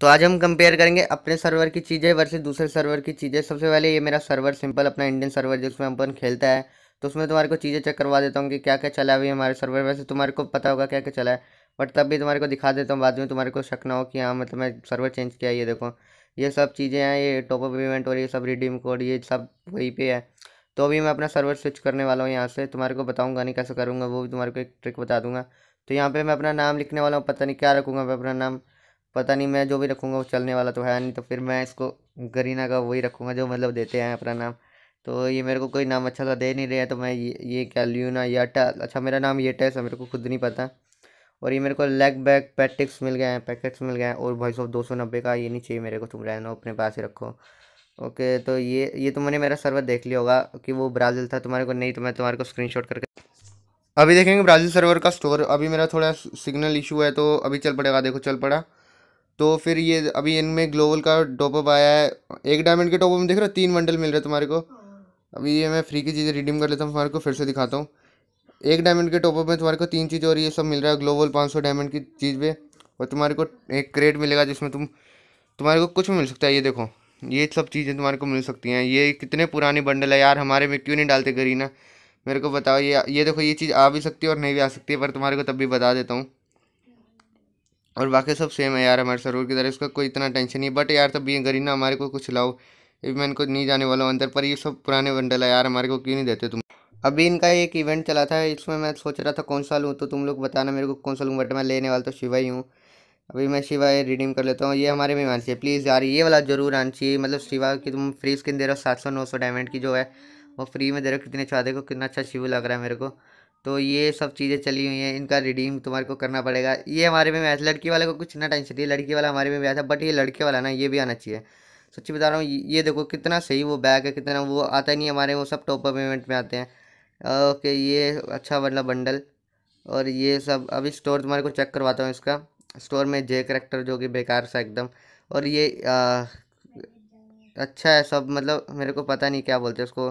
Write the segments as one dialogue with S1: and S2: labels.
S1: तो आज हम कंपेयर करेंगे अपने सर्वर की चीज़ें वर्सेस दूसरे सर्वर की चीज़ें सबसे पहले ये मेरा सर्वर सिंपल अपना इंडियन सर्वर जिसमें अपन खेलता है तो उसमें तुम्हारे को चीज़ें चेक करवा देता हूँ कि क्या क्या चला अभी हमारे सर्वर वैसे तुम्हारे को पता होगा क्या क्या चला है बट तब भी तुम्हारे को दिखा देता हूँ बाद में तुम्हारे को शक ना हो कि हाँ मतलब मैं सर्वर चेंज किया ये देखो ये सब चीज़ें हैं ये टॉपअप पेमेंट और ये सब रिडीम कोड ये सब वहीं पे है तो अभी मैं अपना सर्वर स्विच करने वाला हूँ यहाँ से तुम्हारे को बताऊँगा नहीं कैसे करूँगा वो भी तुम्हारे को एक ट्रिक बता दूंगा तो यहाँ पर मैं अपना नाम लिखने वाला हूँ पता नहीं क्या रखूँगा मैं अपना नाम पता नहीं मैं जो भी रखूँगा वो चलने वाला तो है नहीं तो फिर मैं इसको गरीना का वही रखूँगा जो मतलब देते हैं अपना नाम तो ये मेरे को कोई नाम अच्छा सा दे नहीं रहा है तो मैं ये, ये क्या ल्यूना टा अच्छा मेरा नाम ये येटा है मेरे को खुद नहीं पता और ये मेरे को लेग बैग पैटिक्स मिल गए हैं पैकेट्स मिल गए हैं और वॉइस ऑफ दो सौ नब्बे का ये नहीं चाहिए मेरे को तुम रहना अपने पास ही रखो ओके तो ये ये तुमने मेरा सर्वर देख लिया होगा कि वो ब्राज़ील था तुम्हारे को नहीं तो मैं तुम्हारे को शॉट करके अभी देखेंगे ब्राज़ील सर्वर का स्टोर अभी मेरा थोड़ा सिग्नल इशू है तो अभी चल पड़ेगा देखो चल पड़ा तो फिर ये अभी इनमें ग्लोबल का टॉपअप आया है एक डायमंड के टॉपअप में देख रहे हो तीन बंडल मिल रहे तुम्हारे को अभी ये मैं फ्री की चीज़ें रिडीम कर लेता हूँ तुम्हारे को फिर से दिखाता हूँ एक डायमंड के टॉपअप में तुम्हारे को तीन चीज़ और ये सब मिल रहा है ग्लोबल पाँच सौ डायमंड की चीज़ पे और तुम्हारे को एक क्रेट मिलेगा जिसमें तुम तुम्हारे को कुछ भी मिल सकता है ये देखो ये सब चीज़ें तुम्हारे को मिल सकती हैं ये कितने पुराने बंडल है यार हमारे में क्यों नहीं डालते करीना मेरे को बताओ ये ये देखो ये चीज़ आ भी सकती है और नहीं भी आ सकती है पर तुम्हारे को तब भी बता देता हूँ और बाकी सब सेम है यार हमारे सरोवर की तरह इसका कोई इतना टेंशन नहीं बट यार तब भी ना हमारे को कुछ लाओ ये मैं इनको नहीं जाने वाला हूँ अंदर पर ये सब पुराने बंडल है यार हमारे को क्यों नहीं देते तुम अभी इनका एक इवेंट चला था इसमें मैं सोच रहा था कौन सा लूँ तो तुम लोग बताना मेरे को कौन सा लूँ बट मैं लेने वाला तो शिवा ही हूँ अभी मैं शिवा रिडीम कर लेता हूँ ये हमारे में मानसी है प्लीज़ यार ये वाला जरूर आना चाहिए मतलब शिवा की तुम फ्री स्किन दे रहे हो सात सौ नौ सौ डायमंड की जो है वो फ्री में दे रहे हो कितने अच्छा देखो कितना अच्छा शिव लग रहा है मेरे को तो ये सब चीज़ें चली हुई हैं इनका रिडीम तुम्हारे को करना पड़ेगा ये हमारे में मैथ लड़की वाले को कुछ ना टेंशन थी लड़की वाला हमारे में भी आया था बट ये लड़के वाला ना ये भी आना चाहिए सच्ची बता रहा हूँ ये देखो कितना सही वो बैग है कितना वो आता नहीं हमारे वो सब टॉप इवेंट में आते हैं ओके ये अच्छा मतलब बंडल और ये सब अभी स्टोर तुम्हारे को चेक करवाता हूँ इसका स्टोर में जे करेक्टर जो कि बेकार सा एकदम और ये अच्छा है सब मतलब मेरे को पता नहीं क्या बोलते उसको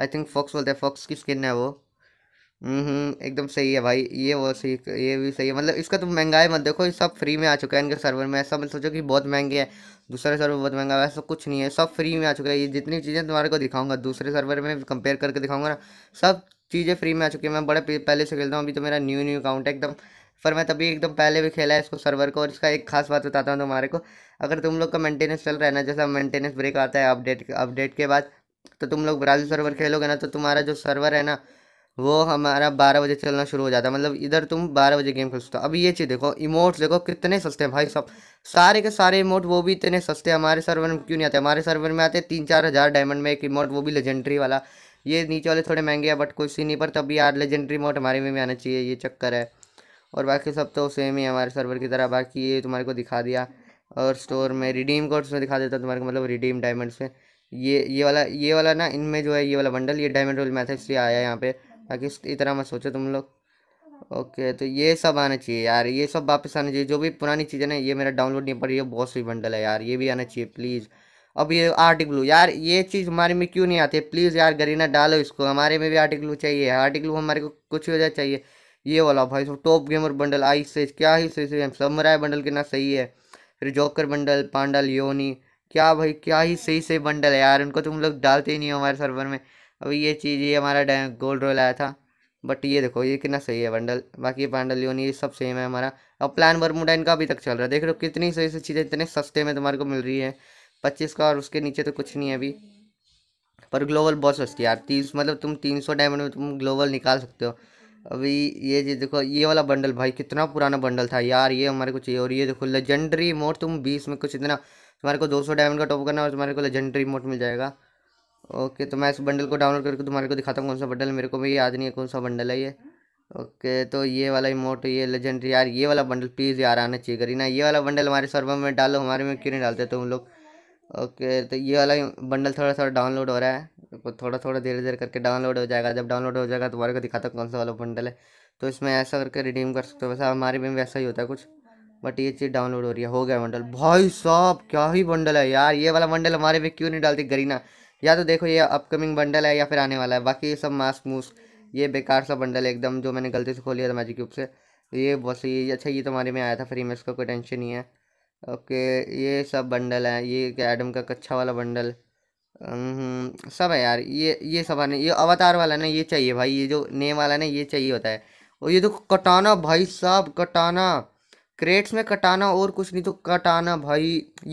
S1: आई थिंक फॉक्स बोलते हैं फॉक्स की स्किन है वो हम्म, एकदम सही है भाई ये वो सही ये भी सही है मतलब इसका तुम महंगाई मत देखो ये सब फ्री में आ चुका है इनके सर्वर में ऐसा मत सोचो कि बहुत महंगे है दूसरे सर्वर बहुत महंगा है ऐसा कुछ नहीं है सब फ्री में आ चुका है ये जितनी चीज़ें तुम्हारे को दिखाऊंगा दूसरे सर्वर में कंपेयर करके दिखाऊंगा ना सब चीज़ें फ्री में आ चुकी है मैं बड़े पहले से खेलता हूँ अभी तो मेरा न्यू न्यू अकाउंट है एकदम पर मैं तभी एकदम पहले भी खेला है इसको सर्वर को और इसका एक खास बात बताता हूँ तुम्हारे को अगर तुम लोग का मेंटेनेंस चल रहा है ना जैसा मेंटेनेंस ब्रेक आता है अपडेट अपडेट के बाद तो तुम लोग ब्राज़ील सर्वर खेलोगे ना तो तुम्हारा जो सर्वर है ना वो हमारा बारह बजे चलना शुरू हो जाता है मतलब इधर तुम बारह बजे गेम खेल सकते हो अब ये चीज़ देखो इमोट्स देखो कितने सस्ते हैं भाई सब सारे के सारे इमोट वो भी इतने सस्ते हमारे सर्वर में क्यों नहीं आते हमारे सर्वर में आते तीन चार हज़ार डायमंड में एक इमोट वो भी लेजेंडरी वाला ये नीचे वाले थोड़े महंगे हैं बट कोई सी नहीं पर तब यार लेजेंडरी इमोट हमारे में भी आना चाहिए ये चक्कर है और बाकी सब तो सेम ही हमारे सर्वर की तरह बाकी ये तुम्हारे को दिखा दिया और स्टोर में रिडीम कोड्स में दिखा देता तुम्हारे को मतलब रिडीम डायमंड्स में ये ये वाला ये वाला ना इनमें जो है ये वाला बंडल ये डायमंड रोल मैथ इसलिए आया है यहाँ पे बाकी इतना तरह मत सोचो तुम लोग ओके तो ये सब आना चाहिए यार ये सब वापस आना चाहिए जो भी पुरानी चीज़ें ना ये मेरा डाउनलोड नहीं पड़ रही है बहुत सही बंडल है यार ये भी आना चाहिए प्लीज़ अब ये आर्टिकलू यार ये चीज़ हमारे में क्यों नहीं आती है प्लीज़ यार गरीना डालो इसको हमारे में भी आर्टिकलू चाहिए आर्टिकलू हमारे को कुछ वजह चाहिए ये वाला भाई सब टॉप गेमर बंडल आई से क्या ही सही सही सब मरा बंडल कितना सही है फिर जोकर बंडल पांडल योनी क्या भाई क्या ही सही सही बंडल है यार उनको तुम तो लोग डालते ही नहीं हो हमारे सर्वर में अब ये चीज़ ये हमारा गोल्ड रोल आया था बट ये देखो ये कितना सही है बंडल बाकी बंडल लियोन ये सब सेम है हमारा अब प्लान बरमूडा इनका अभी तक चल रहा है देख रहे हो कितनी सही सही चीज़ें इतने सस्ते में तुम्हारे को मिल रही है पच्चीस का और उसके नीचे तो कुछ नहीं है अभी पर ग्लोबल बहुत सस्ती यार तीन मतलब तुम तीन सौ डायमंड में तुम ग्लोबल निकाल सकते हो अभी ये जी देखो ये वाला बंडल भाई कितना पुराना बंडल था यार ये हमारे को चाहिए और ये देखो लेजेंडरी मोड तुम बीस में कुछ इतना तुम्हारे को दो सौ डायमंड का टॉप करना और तुम्हारे को लेजेंडरी मोड मिल जाएगा ओके तो मैं इस बंडल को डाउनलोड करके तुम्हारे को दिखाता हूँ कौन सा बंडल मेरे को भी याद नहीं है कौन सा बंडल है ये ओके तो ये वाला इमोट ये लेजेंडरी यार ये वाला बंडल प्लीज़ यार आना चाहिए करीना ये वाला बंडल हमारे सर्वर में डालो हमारे में क्यों नहीं डालते तुम लोग ओके तो ये वाला बंडल थोड़ा थोड़ा डाउनलोड हो रहा है तो थोड़ा थोड़ा धीरे धीरे करके डाउनलोड हो जाएगा जब डाउनलोड हो जाएगा तुम्हारे को दिखाता कौन सा वाला बंडल है तो इसमें ऐसा करके रिडीम कर सकते हो वैसा हमारे में वैसा ही होता है कुछ बट ये चीज़ डाउनलोड हो रही है हो गया बंडल भाई साहब क्या ही बंडल है यार ये वाला बंडल हमारे में क्यों नहीं डालती गरीना या तो देखो ये अपकमिंग बंडल है या फिर आने वाला है बाकी ये सब मास्क मूस्क ये बेकार सा बंडल है एकदम जो मैंने गलती से खोल लिया था मैजिक क्यूब से ये बस ये अच्छा ये तुम्हारे तो में आया था फ्री में इसका कोई टेंशन नहीं है ओके ये सब बंडल है ये एडम का कच्छा वाला बंडल हम्म, सब है यार ये ये सब आने ये अवतार वाला ना ये चाहिए भाई ये जो नेम वाला ना ये चाहिए होता है और ये तो कटाना भाई साहब कटाना क्रेट्स में कटाना और कुछ नहीं तो कटाना भाई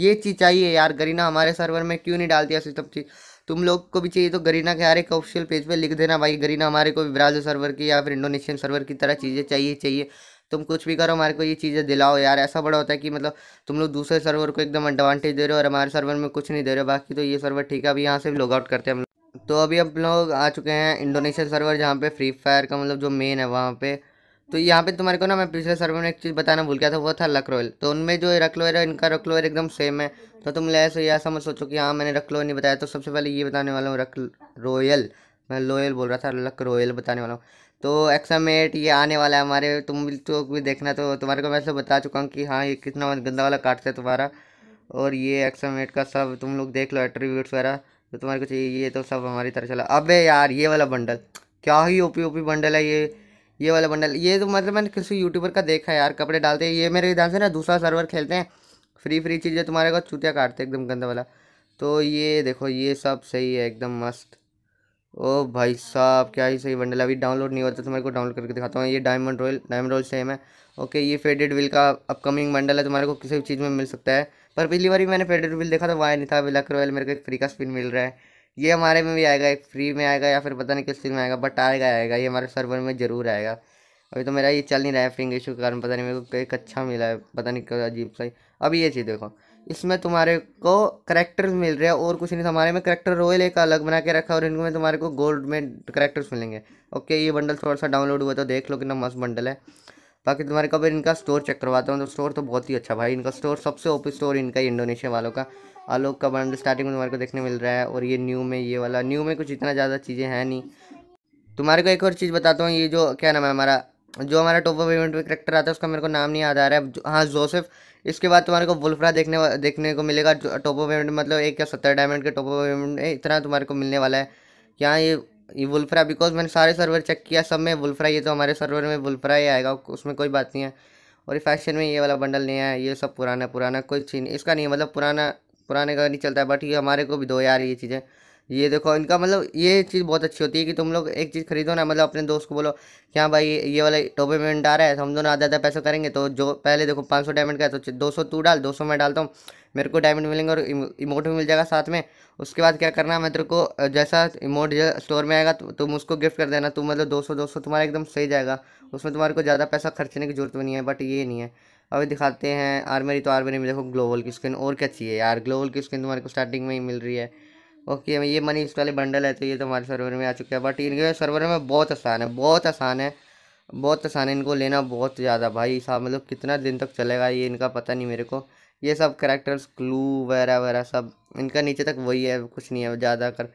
S1: ये चीज़ चाहिए यार गरीना हमारे सर्वर में क्यों नहीं डालती ऐसी सब चीज़ तुम लोग को भी चाहिए तो गरीना के हर एक ऑफिशियल पेज पे लिख देना भाई गरीना हमारे को ब्राज़ो सर्वर की या फिर इंडोनेशियन सर्वर की तरह चीज़ें चाहिए चाहिए तुम कुछ भी करो हमारे को ये चीज़ें दिलाओ यार ऐसा बड़ा होता है कि मतलब तुम लोग दूसरे सर्वर को एकदम एडवांटेज दे रहे हो और हमारे सर्वर में कुछ नहीं दे रहे हो बाकी तो ये सर्वर ठीक है अभी यहाँ से भी लॉग आउट करते हैं हम लोग तो अभी हम लोग आ चुके हैं इंडोनेशियन सर्वर जहाँ पे फ्री फायर का मतलब जो मेन है वहाँ पे तो यहाँ पे तुम्हारे को ना मैं पिछले सर्वे में एक चीज़ बताना भूल गया था वो था लकरोयल तो उनमें जो रकलोयर है इनका रकलोयर एकदम सेम है तो तुम ले ऐसे यह समझ सोचो कि हाँ मैंने रकलोयर नहीं बताया तो सबसे पहले ये बताने वाला हूँ रक रोयल मैं लोयल बोल रहा था लक रोयल बताने वाला हूँ तो एक्सम एट ये आने वाला है हमारे तुम भी तो भी देखना तो तुम्हारे को वैसे बता चुका हूँ कि हाँ ये कितना गंदा वाला काट है तुम्हारा और ये एक्सम एट का सब तुम लोग देख लो एट्रीब्यूट्स वगैरह तो तुम्हारे को चाहिए ये तो सब हमारी तरह चला अब यार ये वाला बंडल क्या ही ओपी ओपी बंडल है ये ये वाला बंडल ये तो मतलब मैंने किसी यूट्यूबर का देखा है यार कपड़े डालते हैं ये मेरे ध्यान से ना दूसरा सर्वर खेलते हैं फ्री फ्री चीज़ें तुम्हारे को चूतिया काटते एकदम गंदा वाला तो ये देखो ये सब सही है एकदम मस्त ओ भाई साहब क्या ही सही बंडल अभी डाउनलोड नहीं होता तो मेरे को डाउनलोड करके दिखाता हूँ ये diamond royal diamond royal same है ओके ये फेडेड विल का अपकमिंग बंडल है तुम्हारे को किसी भी चीज़ में मिल सकता है पर पिछली बार भी मैंने फेडेड विल देखा था वाई नहीं था ब्लैक रॉयल मेरे को एक फ्री का स्पिन मिल रहा है ये हमारे में भी आएगा एक फ्री में आएगा या फिर पता नहीं किस चीज़ में आएगा बट आएगा आएगा ये हमारे सर्वर में ज़रूर आएगा अभी तो मेरा ये चल नहीं रहा है फिंग इशू के कारण पता नहीं मेरे को एक अच्छा मिला है पता नहीं क्या अजीब सा अभी ये चीज़ देखो इसमें तुम्हारे को करेक्टर्स मिल रहे हैं और कुछ नहीं हमारे में करेक्टर रॉयल एक अलग बना के रखा और इनमें तुम्हारे को गोल्ड में करेक्टर्स मिलेंगे ओके ये बंडल थोड़ा सा डाउनलोड हुआ तो देख लो कितना मस्त बंडल है बाकी तुम्हारे कभी इनका स्टोर चेक करवाता हूँ तो स्टोर तो बहुत ही अच्छा भाई इनका स्टोर सबसे ओपी स्टोर इनका इंडोनेशिया वालों का आलोक का बंडल स्टार्टिंग में तुम्हारे को देखने मिल रहा है और ये न्यू में ये वाला न्यू में कुछ इतना ज़्यादा चीज़ें हैं नहीं तुम्हारे को एक और चीज़ बताता हूँ ये जो क्या नाम है हमारा जो हमारा टॉप ऑफ इवेंट में करेक्टर आता है उसका मेरे को नाम नहीं याद आ रहा है हाँ जोसेफ इसके बाद तुम्हारे को वुल्फ्रा देखने देखने को मिलेगा टॉप ऑफ इवेंट मतलब एक या सत्तर डायमंड के टॉप ऑफ इवेंट इतना तुम्हारे को मिलने वाला है यहाँ ये ये वुल्फ्रा बिकॉज मैंने सारे सर्वर चेक किया सब में वुल्फ्रा ये तो हमारे सर्वर में वुल्फ्रा ही आएगा उसमें कोई बात नहीं है और फैशन में ये वाला बंडल नहीं है ये सब पुराना पुराना कोई चीज इसका नहीं है मतलब पुराना पुराने का नहीं चलता है बट ये हमारे को भी दो यार ये चीज़ें ये देखो इनका मतलब ये चीज़ बहुत अच्छी होती है कि तुम लोग एक चीज़ खरीदो ना मतलब अपने दोस्त को बोलो कि हाँ भाई ये वाला टोपे में आ रहा है तो हम दोनों आधा आधा पैसा करेंगे तो जो पहले देखो पाँच सौ डायमंड का है तो दो सौ तू डाल दो सौ मैं डालता हूँ मेरे को डायमंड मिलेंगे और इमोट भी मिल जाएगा साथ में उसके बाद क्या करना है मैं तेरे को जैसा इमोट स्टोर में आएगा तो तुम उसको गिफ्ट कर देना तुम मतलब दो सौ दो सौ तुम्हारा एकदम सही जाएगा उसमें तुम्हारे को ज़्यादा पैसा खर्चने की जरूरत भी नहीं है बट ये नहीं है अभी दिखाते हैं आर्मरी तो आर्मरी में देखो ग्लोबल की स्किन और क्या चाहिए यार ग्लोबल की स्किन तुम्हारे को स्टार्टिंग में ही मिल रही है ओके okay, ये मनी इस वाले बंडल है तो ये तुम्हारे तो सर्वर में आ चुका है बट इनके सर्वर में बहुत आसान है बहुत आसान है बहुत आसान है इनको लेना बहुत ज़्यादा भाई साहब मतलब कितना दिन तक चलेगा ये इनका पता नहीं मेरे को ये सब करेक्टर्स क्लू वगैरह वगैरह सब इनका नीचे तक वही है कुछ नहीं है ज़्यादा कर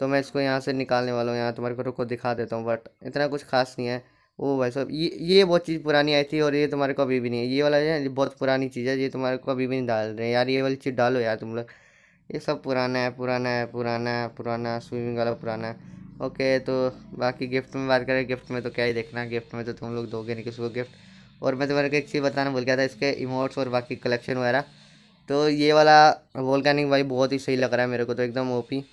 S1: तो मैं इसको यहाँ से निकालने वाला हूँ यहाँ तुम्हारे को रुको दिखा देता हूँ बट इतना कुछ खास नहीं है ओ भाई साहब ये ये बहुत चीज़ पुरानी आई थी और ये तुम्हारे को अभी भी नहीं है ये वाला है बहुत पुरानी चीज़ है ये तुम्हारे को अभी भी नहीं डाल रहे हैं यार ये वाली चीज़ डालो यार तुम लोग ये सब पुराना है पुराना है पुराना है पुराना स्विमिंग वाला पुराना है ओके तो बाकी गिफ्ट में बात करें गिफ्ट में तो क्या ही देखना गिफ्ट में तो तुम लोग दोगे नहीं किसी को गिफ्ट और मैं तुम्हारे को एक चीज़ बताना भूल गया था इसके इमोट्स और बाकी कलेक्शन वगैरह तो ये वाला वोल्कानिक भाई बहुत ही सही लग रहा है मेरे को तो एकदम ओपी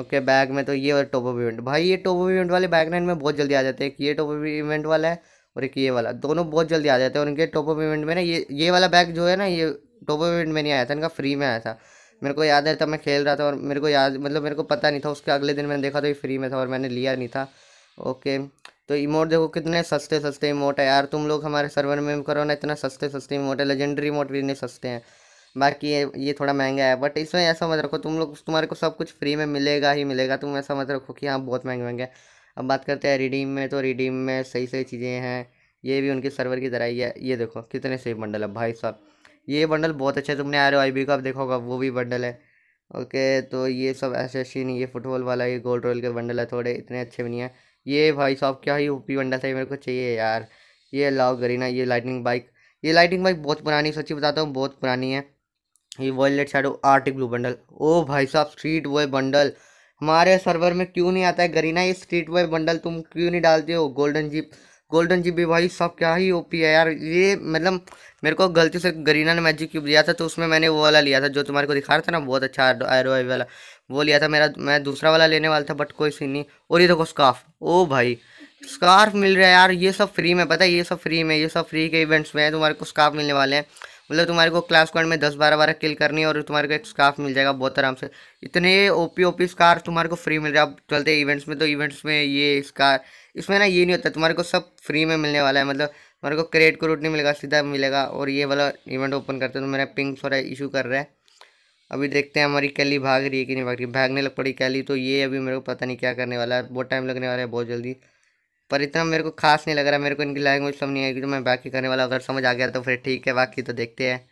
S1: ओके बैग में तो ये और टॉप ऑफ इवेंट भाई ये टॉप ऑफ इवेंट वाले बैग ना में बहुत जल्दी आ जाते हैं एक ये टॉप ऑफ इवेंट वाला है और एक ये वाला दोनों बहुत जल्दी आ जाते हैं और इनके टॉप ऑफ इवेंट में ना ये ये वाला बैग जो है ना ये टॉप ऑफ इवेंट में नहीं आया था इनका फ्री में आया था मेरे को याद है तब मैं खेल रहा था और मेरे को याद मतलब मेरे को पता नहीं था उसके अगले दिन मैंने देखा तो ये फ्री में था और मैंने लिया नहीं था ओके तो इमोट देखो कितने सस्ते सस्ते इमोट है यार तुम लोग हमारे सर्वर में करो ना इतना सस्ते सस्ते इमोट है लेजेंडरी इमोट भी इतने सस्ते हैं बाकी ये ये थोड़ा महंगा है बट इसमें ऐसा मत रखो तुम लोग तुम्हारे को सब कुछ फ्री में मिलेगा ही मिलेगा तुम ऐसा मत रखो कि हाँ बहुत महंगे महंगे अब बात करते हैं रिडीम में तो रिडीम में सही सही चीज़ें हैं ये भी उनके सर्वर की तरह ही है ये देखो कितने सही बंडल है भाई साहब ये बंडल बहुत अच्छा है तुमने आर आई बी का देखा होगा वो भी बंडल है ओके तो ये सब ऐसे अच्छी नहीं है फुटबॉल वाला ये गोल्ड रोल के बंडल है थोड़े इतने अच्छे भी नहीं है ये भाई साहब क्या ही ओपी बंडल था ये मेरे को चाहिए यार ये लाओ गरीना ये लाइटनिंग बाइक ये लाइटिंग बाइक बहुत पुरानी सच्ची बताता हूँ बहुत पुरानी है ये violet shadow arctic blue bundle ओ भाई साहब स्ट्रीट वॉय बंडल हमारे सर्वर में क्यों नहीं आता है गरीना ये स्ट्रीट वॉय बंडल तुम क्यों नहीं डालते हो गोल्डन जीप गोल्डन जीप भी भाई सब क्या ही ओपी है यार ये मतलब मेरे को गलती से गरीना ने मैजिक क्यूब लिया था तो उसमें मैंने वो वाला लिया था जो तुम्हारे को दिखा रहा था ना बहुत अच्छा आयरो वाला वो लिया था मेरा मैं दूसरा वाला लेने वाला था बट कोई सीन नहीं और ये देखो स्कार्फ ओ भाई स्कार्फ मिल रहा है यार ये सब फ्री में पता है ये सब फ्री में ये सब फ्री के इवेंट्स में है तुम्हारे को स्कार्फ मिलने वाले हैं मतलब तुम्हारे को क्लास क्वाइंट में दस बारह बारह किल करनी है और तुम्हारे को एक स्काफ मिल जाएगा बहुत आराम से इतने ओपी ओपी स्कार तुम्हारे को फ्री मिल रहा है अब चलते इवेंट्स में तो इवेंट्स में ये स्कार इसमें ना ये नहीं होता तुम्हारे को सब फ्री में मिलने वाला है मतलब तुम्हारे को क्रेडिट क्रूट नहीं मिलेगा सीधा मिलेगा और ये वाला इवेंट ओपन करते तो मेरा पिंक थोड़ा इशू कर रहा है अभी देखते हैं हमारी कैली भाग रही है कि नहीं भाग रही भागने लग पड़ी कैली तो ये अभी मेरे को पता नहीं क्या करने वाला है बहुत टाइम लगने वाला है बहुत जल्दी पर इतना मेरे को खास नहीं लग रहा मेरे को इनकी लैंग्वेज समझ नहीं आएगी तो मैं बाकी करने वाला अगर समझ आ गया तो फिर ठीक है बाकी तो देखते हैं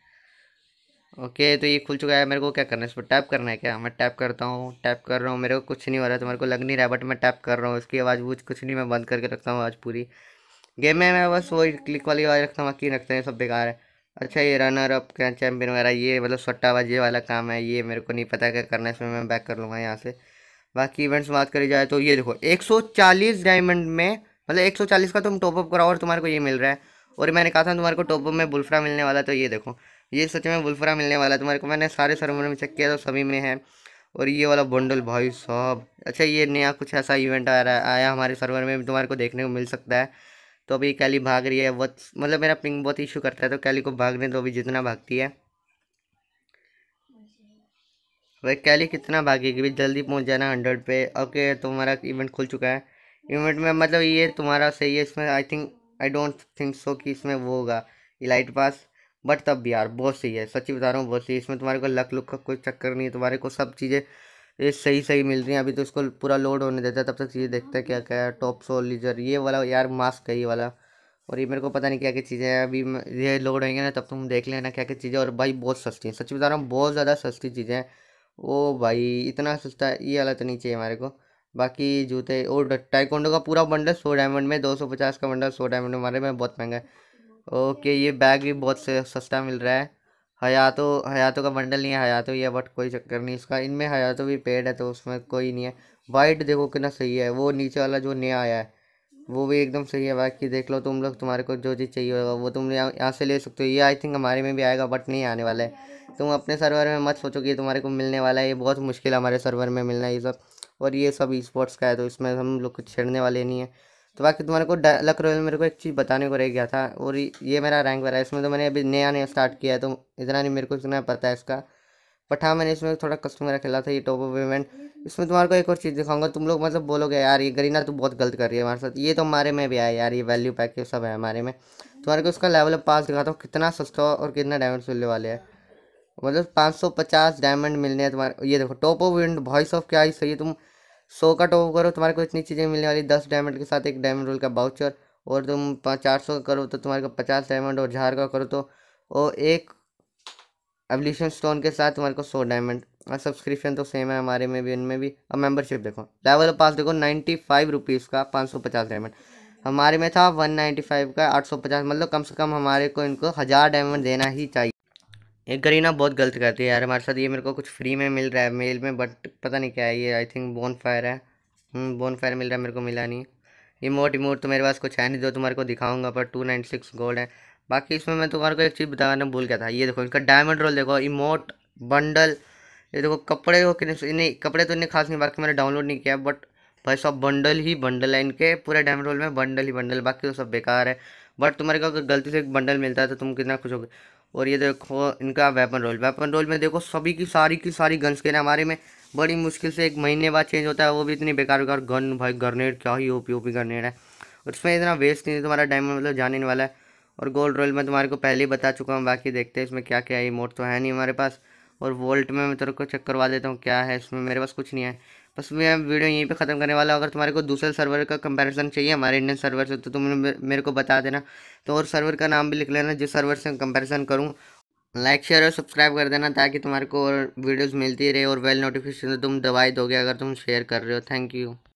S1: ओके तो ये खुल चुका है मेरे को क्या करना है इस पर टैप करना है क्या मैं टैप करता हूँ टैप कर रहा हूँ मेरे को कुछ नहीं हो रहा तो मेरे को लग नहीं रहा बट मैं टैप कर रहा हूँ उसकी आवाज़ वूझ कुछ नहीं मैं बंद करके रखता हूँ आवाज़ पूरी गेम में मैं बस वही क्लिक वाली आवाज़ रखता हूँ बाकी रखते हैं सब बेकार है अच्छा ये रनर अप चैम्पियन वगैरह ये मतलब सट्टा आवाज़ ये वाला काम है ये मेरे को नहीं पता क्या करना है इसमें मैं बैक कर लूँगा यहाँ से बाकी इवेंट्स बात करी जाए तो ये देखो 140 डायमंड में मतलब 140 का तुम टॉपअप कराओ और तुम्हारे को ये मिल रहा है और मैंने कहा था तुम्हारे को टॉपअप में बुलफरा मिलने वाला तो ये देखो ये सच में बुलफरा मिलने वाला तुम्हारे को मैंने सारे सर्वर में चेक किया तो सभी में है और ये वाला बंडल भाई साहब अच्छा ये नया कुछ ऐसा इवेंट आ रहा है आया हमारे सर्वर में तुम्हारे को देखने को मिल सकता है तो अभी कैली भाग रही है वह मतलब मेरा पिंग बहुत इशू करता है तो कैली को भागने तो अभी जितना भागती है वह कैली कितना कि भी जल्दी पहुंच जाना हंड्रेड पे ओके तुम्हारा इवेंट खुल चुका है इवेंट में मतलब ये तुम्हारा सही है इसमें I think I don't think so कि इसमें वो होगा इलाइट पास बट तब भी यार बहुत सही है सच्ची बता रहा हूँ बहुत सही है इसमें तुम्हारे को लक लुक का कोई चक्कर नहीं है तुम्हारे को सब चीज़ें ये सही सही मिल रही हैं अभी तो इसको पूरा लोड होने देता है तब तक चीज़ें देखते हैं क्या क्या है टॉप सो लीजर ये वाला यार मास्क है ये वाला और ये मेरे को पता नहीं क्या क्या चीज़ें हैं अभी ये लोड होंगे ना तब तुम देख लेना क्या क्या चीज़ें और भाई बहुत सस्ती हैं सच्ची बता रहा हूँ बहुत ज़्यादा सस्ती चीज़ें हैं ओ भाई इतना सस्ता ये वाला तो नहीं चाहिए हमारे को बाकी जूते और टाइकोंडो का पूरा बंडल सौ डायमंड में दो सौ पचास का बंडल सौ डायमंड हमारे में बहुत महंगा है ओके ये बैग भी बहुत सस्ता मिल रहा है हयातो हयातो का बंडल नहीं है हयातो ही है बट कोई चक्कर नहीं इसका इनमें हयातो भी पेड है तो उसमें कोई नहीं है वाइट देखो कितना सही है वो नीचे वाला जो नया आया है वो भी एकदम सही है बाकी देख लो तुम लोग तुम्हारे को जो चीज़ चाहिए होगा वो तुम यहाँ से ले सकते हो ये आई थिंक हमारे में भी आएगा बट नहीं आने वाला है तुम अपने सर्वर में मत सोचो कि ये तुम्हारे को मिलने वाला है ये बहुत मुश्किल है हमारे सर्वर में मिलना ये सब और ये सब ई स्पोर्ट्स का है तो इसमें हम लोग कुछ छेड़ने वाले नहीं है तो बाकी तुम्हारे को लक रोयल मेरे को एक चीज़ बताने को रह गया था और ये मेरा रैंक वाला है इसमें तो मैंने अभी नया नया स्टार्ट किया है तो इतना नहीं मेरे को इतना पता है इसका बट हाँ मैंने इसमें थोड़ा कस्टमर खेला था ये टॉप ऑफ इवेंट इसमें तुम्हारे को एक और चीज़ दिखाऊंगा तुम लोग मतलब बोलोगे यार ये गरीना तो बहुत गलत कर रही है हमारे साथ ये तो हमारे में भी आया यार ये वैल्यू पैक सब है हमारे में तुम्हारे को उसका लेवल ऑफ पास दिखाता हूँ कितना सस्ता और कितना डायमंड मिलने वाले हैं मतलब पाँच सौ पचास डायमंड मिलने हैं तुम्हारे ये देखो top of wind voice of क्या सही है तुम सौ का टॉप करो तुम्हारे को इतनी चीज़ें मिलने वाली दस डायमंड के साथ एक डायमंड रोल का बाउचर और तुम चार सौ का करो तो तुम्हारे को पचास डायमंड और झार का करो तो और एक एवल्यूशन स्टोन के साथ तुम्हारे को सौ डायमंड और सब्सक्रिप्शन तो सेम है हमारे में भी इनमें भी अब मेंबरशिप देखो लेवल पास देखो नाइन्टी फाइव रुपीज़ का पाँच सौ पचास डायमंड हमारे में था वन नाइन्टी फाइव का आठ सौ पचास मतलब कम से कम हमारे को इनको हज़ार डायमंड देना ही चाहिए एक गरीना बहुत गलत करती है यार हमारे साथ ये मेरे को कुछ फ्री में मिल रहा है मेल में बट पता नहीं क्या है ये आई थिंक बोन फायर है बोन हम्म, फायर मिल रहा है मेरे को मिला नहीं इमोट इमोट तो मेरे पास कुछ है नहीं जो तुम्हारे को दिखाऊंगा पर टू नाइन सिक्स गोल्ड है बाकी इसमें मैं तुम्हारे को एक चीज़ बताना भूल गया था ये देखो इनका डायमंड रोल देखो इमोट बंडल ये देखो कपड़े देखो कितने नहीं कपड़े तो इतने खास नहीं बाकी मैंने डाउनलोड नहीं किया बट भाई सब बंडल ही बंडल है इनके पूरे डायमंड रोल में बंडल ही बंडल बाकी तो सब बेकार है बट तुम्हारे को अगर गलती से एक बंडल मिलता है तो तुम कितना खुश होगे और ये देखो इनका वेपन रोल वेपन रोल में देखो सभी की सारी की सारी के ना हमारे में बड़ी मुश्किल से एक महीने बाद चेंज होता है वो भी इतनी बेकार बेकार गन भाई गर्नेड क्या ही ओपी ओपी गर्नेड है उसमें इतना वेस्ट नहीं तुम्हारा डायमंड मतलब जाने वाला है और गोल्ड रोल में तुम्हारे को पहले ही बता चुका हूँ बाकी देखते हैं इसमें क्या क्या है मोड तो है नहीं हमारे पास और वोल्ट में मैं तेरे को चेक करवा देता हूँ क्या है इसमें मेरे पास कुछ नहीं है बस मैं वीडियो यहीं पे ख़त्म करने वाला अगर तुम्हारे को दूसरे सर्वर का कंपैरिजन चाहिए हमारे इंडियन सर्वर से तो तुम मेरे को बता देना तो और सर्वर का नाम भी लिख लेना जिस सर्वर से कंपैरिजन करूँ लाइक शेयर और सब्सक्राइब कर देना ताकि तुम्हारे को और वीडियोज़ मिलती रहे और वेल नोटिफिकेशन तुम दवाई दोगे अगर तुम शेयर कर रहे हो थैंक यू